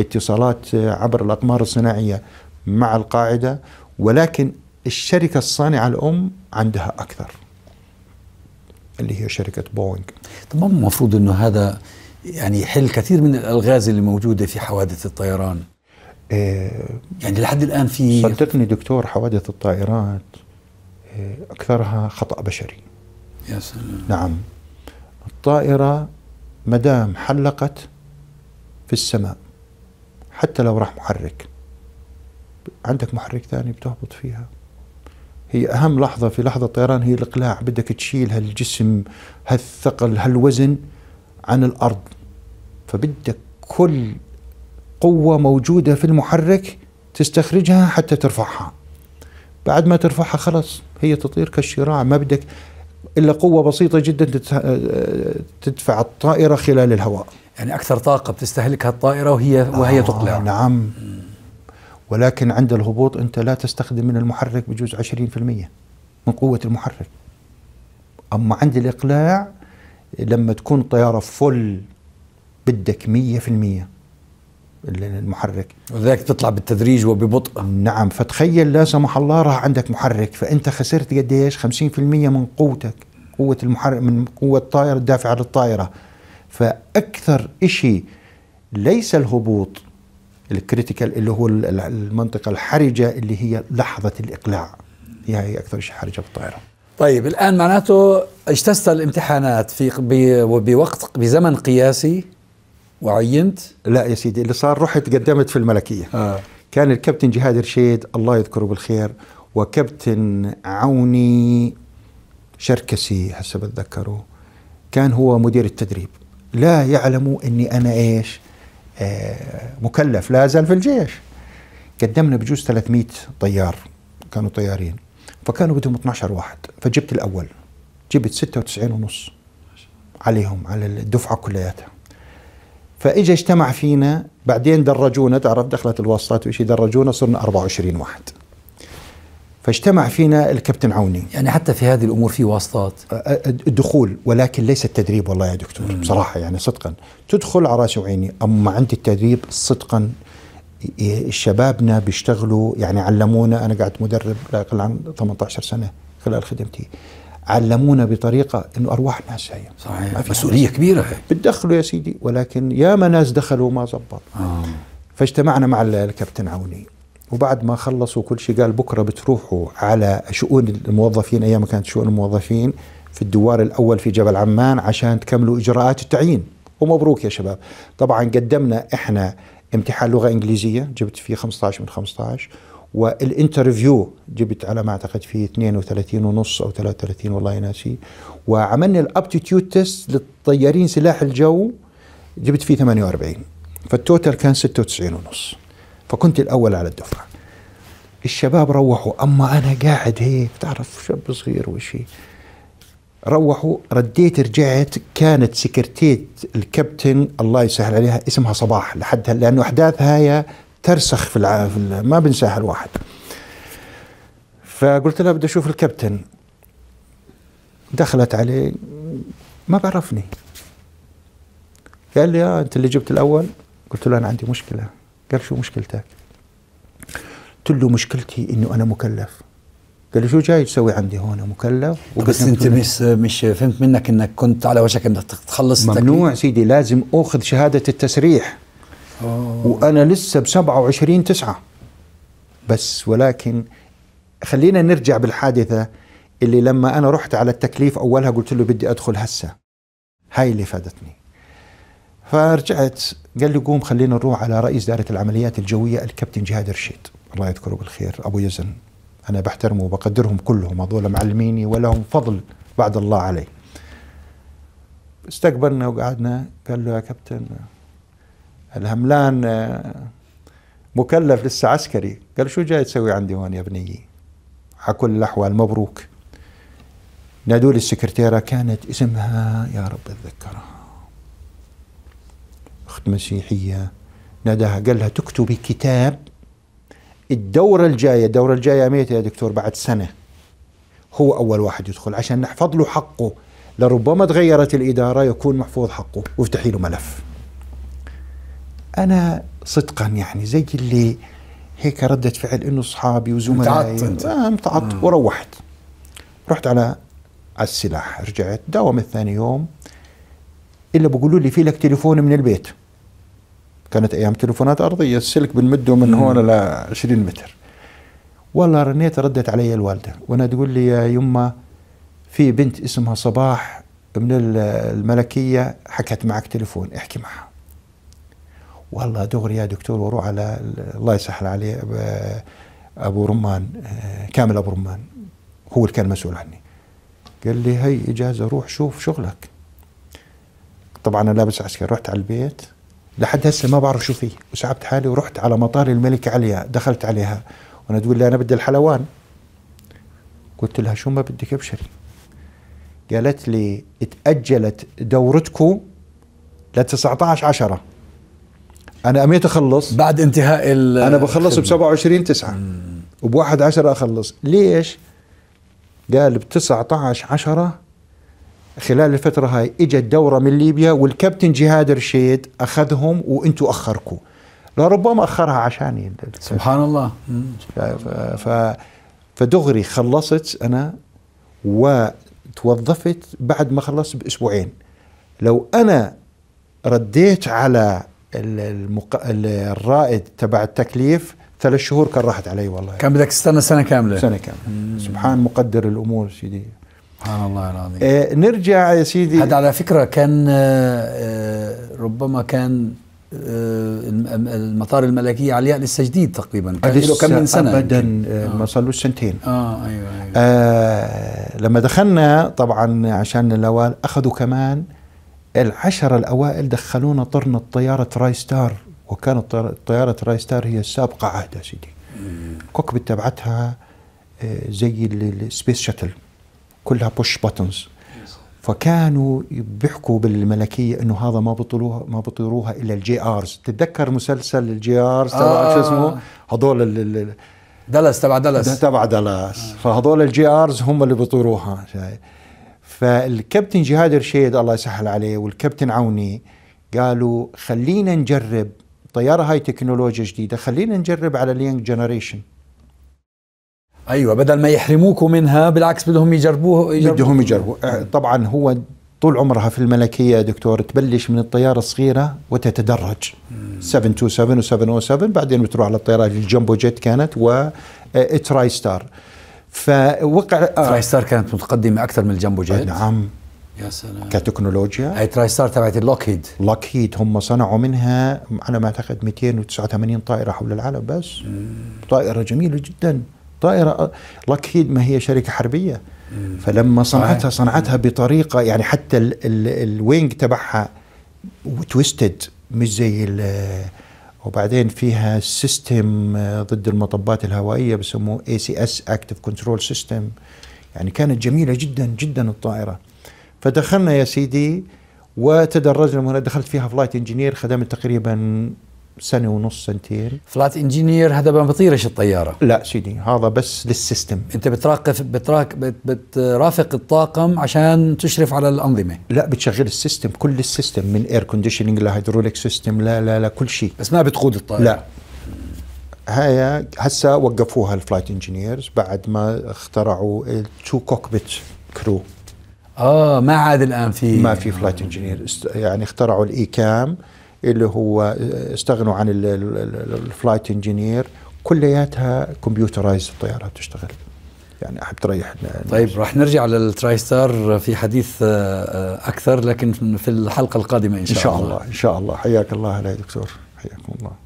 اتصالات عبر الاقمار الصناعيه مع القاعده ولكن الشركه الصانعه الام عندها اكثر اللي هي شركة بوينغ طبعا المفروض أنه هذا يعني يحل كثير من الألغاز اللي موجودة في حوادث الطيران آه، يعني لحد الآن في صدقني دكتور حوادث الطائرات آه، أكثرها خطأ بشري يا سلام نعم الطائرة مدام حلقت في السماء حتى لو راح محرك عندك محرك ثاني بتهبط فيها هي أهم لحظة في لحظة الطيران هي الإقلاع بدك تشيل هالجسم هالثقل هالوزن عن الأرض فبدك كل قوة موجودة في المحرك تستخرجها حتى ترفعها بعد ما ترفعها خلاص هي تطير كالشراع ما بدك إلا قوة بسيطة جدا تدفع الطائرة خلال الهواء يعني أكثر طاقة بتستهلكها الطائرة وهي وهي آه تقلع نعم ولكن عند الهبوط أنت لا تستخدم من المحرك بجوز 20% من قوة المحرك أما عند الإقلاع لما تكون الطيارة فل بدك 100% المحرك ولذلك تطلع بالتدريج وببطء نعم فتخيل لا سمح الله راح عندك محرك فانت خسرت قديش 50% من قوتك قوة المحرك من قوة الطائرة الدافعة للطائرة فأكثر إشي ليس الهبوط الكريتيكال اللي هو المنطقه الحرجه اللي هي لحظه الاقلاع هي هي اكثر شيء حرجه بالطائره طيب الان معناته اجتزت الامتحانات في بوقت بزمن قياسي وعينت لا يا سيدي اللي صار رحت قدمت في الملكيه آه. كان الكابتن جهاد رشيد الله يذكره بالخير وكابتن عوني شركسي هسه بتذكره كان هو مدير التدريب لا يعلموا اني انا ايش آه، مكلف لا زال في الجيش قدمنا بجوز 300 طيار كانوا طيارين فكانوا بدهم 12 واحد فجبت الاول جبت 96 ونص عليهم على الدفعه كلياتها فاجى اجتمع فينا بعدين درجونا تعرف دخلت الواسطات وشي درجونا صرنا 24 واحد فاجتمع فينا الكابتن عوني يعني حتى في هذه الامور في واسطات الدخول ولكن ليس التدريب والله يا دكتور مم. بصراحه يعني صدقا تدخل على راسي وعيني اما عند التدريب صدقا شبابنا بيشتغلوا يعني علمونا انا قعدت مدرب لا يقل عن 18 سنه خلال خدمتي علمونا بطريقه انه ارواح ناس هي صحيح مسؤوليه كبيره بتدخلوا يا سيدي ولكن ياما ناس دخلوا ما زبط آه. فاجتمعنا مع الكابتن عوني وبعد ما خلصوا كل شيء قال بكره بتروحوا على شؤون الموظفين ايام كانت شؤون الموظفين في الدوار الاول في جبل عمان عشان تكملوا اجراءات التعيين ومبروك يا شباب طبعا قدمنا احنا امتحان لغه انجليزيه جبت فيه 15 من 15 والانترفيو جبت على ما اعتقد فيه 32 ونص او 33 والله ناسي وعملنا الابتيتيود تيست للطيارين سلاح الجو جبت فيه 48 فالتوتال كان 96 ونص فكنت الأول على الدفعة الشباب روحوا أما أنا قاعد هيك تعرف شاب صغير وشي روحوا رديت رجعت كانت سكرتيت الكابتن الله يسهل عليها اسمها صباح لحد لأنه احداث هاي ترسخ في, في ما بنساها الواحد فقلت لها بدي أشوف الكابتن دخلت عليه ما بعرفني قال لي آه أنت اللي جبت الأول قلت له أنا عندي مشكلة قال شو مشكلتك قلت له مشكلتي انه انا مكلف قال لي شو جاي تسوي عندي هون مكلف طيب بس انت مش مش فهمت منك انك كنت على وشك انك تخلص ممنوع التكليف. سيدي لازم اخذ شهاده التسريح أوه. وانا لسه ب 27 9 بس ولكن خلينا نرجع بالحادثه اللي لما انا رحت على التكليف اولها قلت له بدي ادخل هسه هاي اللي فادتني فرجعت قال لي قوم خلينا نروح على رئيس دائرة العمليات الجوية الكابتن جهاد رشيد الله يذكره بالخير أبو يزن أنا بحترمه وبقدرهم كلهم هذول معلميني ولهم فضل بعد الله علي استقبلنا وقعدنا قال له يا كابتن الهملان آه، مكلف لسه عسكري قال شو جاي تسوي عندي هون يا بنيي على كل الأحوال مبروك نادوا لي السكرتيرة كانت اسمها يا رب اتذكرها أخت مسيحية ناداها قال لها تكتبي كتاب الدورة الجاية الدورة الجاية ميتة يا دكتور بعد سنة هو أول واحد يدخل عشان نحفظ له حقه لربما تغيرت الإدارة يكون محفوظ حقه وافتحي له ملف أنا صدقا يعني زي اللي هيك ردة فعل انه اصحابي وزملائي متعط آه، وروحت رحت على على السلاح رجعت داوم الثاني يوم الا بقولوا لي في لك تليفون من البيت كانت ايام تلفونات ارضيه السلك بنمده من هون ل 20 متر والله رنيت ردت علي الوالده وانا تقول لي يا يما في بنت اسمها صباح من الملكيه حكت معك تلفون احكي معها والله دغري يا دكتور واروح على الله يسهل عليه ابو رمان آه، كامل ابو رمان هو اللي كان مسؤول عني قال لي هي اجازه روح شوف شغلك طبعا انا لابس عسكري رحت على البيت لحد هسه ما بعرف شو فيه وسحبت حالي ورحت على مطار الملك عليا دخلت عليها وانا تقول لي انا بدي الحلوان قلت لها شو ما بدك ابشري قالت لي اتأجلت دورتكم ل 19 10 انا اميت اخلص بعد انتهاء انا بخلص ب 27 9 وب 1 10 اخلص ليش؟ قال ب 19 10 خلال الفترة هاي اجت دورة من ليبيا والكابتن جهاد رشيد أخذهم وانتوا أخركوا لربما أخرها عشاني سبحان الله ف فدغري خلصت أنا وتوظفت بعد ما خلصت بأسبوعين لو أنا رديت على المق... الرائد تبع التكليف ثلاث شهور كان راحت علي والله كان بدك تستنى سنه كامله سنه كامله مم. سبحان مقدر الامور سيدي سبحان الله العظيم آه نرجع يا سيدي هذا على فكره كان آه ربما كان آه، المطار المطار الملكية علياء للسجديد تقريبا كان له كم من سنة أبدا أمم. آه. آه. ما صلوش سنتين آه أيوة, أيوة. آه لما دخلنا طبعا عشان الأوائل أخذوا كمان العشرة الأوائل دخلونا طرنا الطيارة راي ستار وكانت طيارة راي ستار هي السابقة عهد يا سيدي الكوكبت أمم. تبعتها آه، زي السبيس شاتل كلها بوش بوتنز فكانوا بيحكوا بالملكيه انه هذا ما بطلوها ما بطيروها الا الجي ارز تتذكر مسلسل الجي ارز تبع آه. شو اسمه هذول دلس تبع دلس تبع دلس آه. فهذول الجي ارز هم اللي بطيروها فالكابتن جهاد رشيد الله يسهل عليه والكابتن عوني قالوا خلينا نجرب الطياره هاي تكنولوجيا جديده خلينا نجرب على اليانج جنريشن ايوه بدل ما يحرموكم منها بالعكس بدهم يجربوه بدهم يجربوه آه، طبعا هو طول عمرها في الملكية دكتور تبلش من الطيارة الصغيرة وتتدرج 727 و 707 بعدين بتروح على الطيارات الجمبو جيت كانت و آه، تراي ستار فوقع آه. تراي ستار كانت متقدمة أكثر من الجمبو جيت نعم يا سلام كتكنولوجيا هاي تراي ستار تبعت اللوكهيد لوكهيد هم صنعوا منها على ما اعتقد 289 طائره حول العالم بس مم. طائره جميله جدا طائرة لوكهيد ما هي شركة حربية فلما صنعتها صنعتها بطريقة يعني حتى الوينج تبعها تويستد مش زي وبعدين فيها سيستم آه، ضد المطبات الهوائية بسموه اي سي اس اكتف كنترول سيستم يعني كانت جميلة جدا جدا الطائرة فدخلنا يا سيدي وتدرجنا دخلت فيها فلايت انجينير خدمت تقريبا سنه ونص سنتين فلات انجينير هذا ما بطيرش الطياره لا سيدي هذا بس للسيستم انت بتراقب بتراك بترافق الطاقم عشان تشرف على الانظمه لا بتشغل السيستم كل السيستم من اير كونديشننج لهيدروليك سيستم لا لا لا كل شيء بس ما بتقود الطائره لا هيا هسا وقفوها الفلايت انجينيرز بعد ما اخترعوا التو كوكبيت كرو اه ما عاد الان في ما في فلايت انجينير يعني اخترعوا الاي كام e اللي هو استغنوا عن الفلايت انجينير كلياتها كمبيوترايز الطيارات تشتغل يعني احب تريح طيب راح نرجع للتراي ستار في حديث آه، آه، اكثر لكن في الحلقه القادمه ان شاء, إن شاء الله. الله ان شاء الله حياك الله يا دكتور حياكم الله